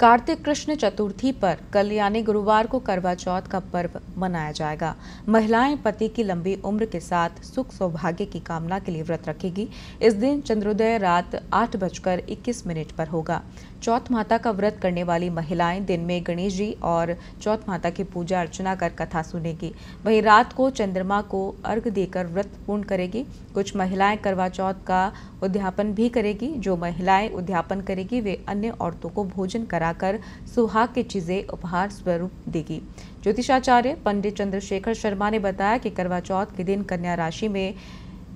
कार्तिक कृष्ण चतुर्थी पर कल यानी गुरुवार को करवा चौथ का पर्व मनाया जाएगा महिलाएं पति की लंबी उम्र के साथ सुख सौभाग्य की कामना के लिए व्रत रखेगी इस दिन चंद्रोदय रात आठ बजकर इक्कीस मिनट पर होगा चौथ माता का व्रत करने वाली महिलाएं दिन में गणेश जी और चौथ माता की पूजा अर्चना कर कथा सुनेगी वहीं रात को चंद्रमा को अर्घ देकर व्रत पूर्ण करेगी कुछ महिलाएं करवा चौथ का उद्यापन भी करेगी जो महिलाएं उद्यापन करेगी वे अन्य औरतों को भोजन करा बनाकर सुहाग की चीज़ें उपहार स्वरूप देगी ज्योतिषाचार्य पंडित चंद्रशेखर शर्मा ने बताया कि करवा चौथ के दिन कन्या राशि में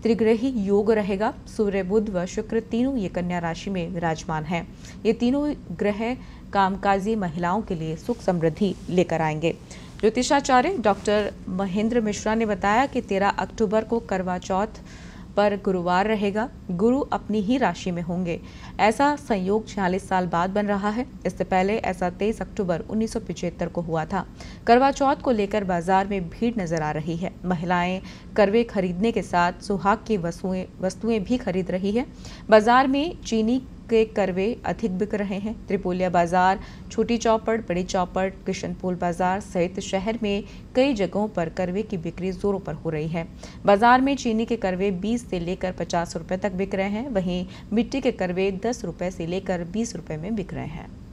त्रिग्रही योग रहेगा सूर्य बुध व शुक्र तीनों ये कन्या राशि में विराजमान है ये तीनों ग्रह कामकाजी महिलाओं के लिए सुख समृद्धि लेकर आएंगे ज्योतिषाचार्य डॉक्टर महेंद्र मिश्रा ने बताया कि 13 अक्टूबर को करवा चौथ पर गुरुवार रहेगा गुरु अपनी ही राशि में होंगे ऐसा संयोग छियालीस साल बाद बन रहा है इससे पहले ऐसा तेईस अक्टूबर उन्नीस को हुआ था करवा चौथ को लेकर बाजार में भीड़ नजर आ रही है महिलाएं करवे खरीदने के साथ सुहाग की वस्तुएं वस्तुएं भी खरीद रही है बाजार में चीनी के करवे अधिक बिक रहे हैं त्रिपोलिया बाजार छोटी चौपड़ बड़ी चौपड़ किशनपुर बाजार सहित शहर में कई जगहों पर करवे की बिक्री जोरों पर हो रही है बाजार में चीनी के करवे 20 से लेकर पचास रुपए तक बिक रहे हैं वहीं मिट्टी के करवे दस रुपए से लेकर बीस रुपए में बिक रहे हैं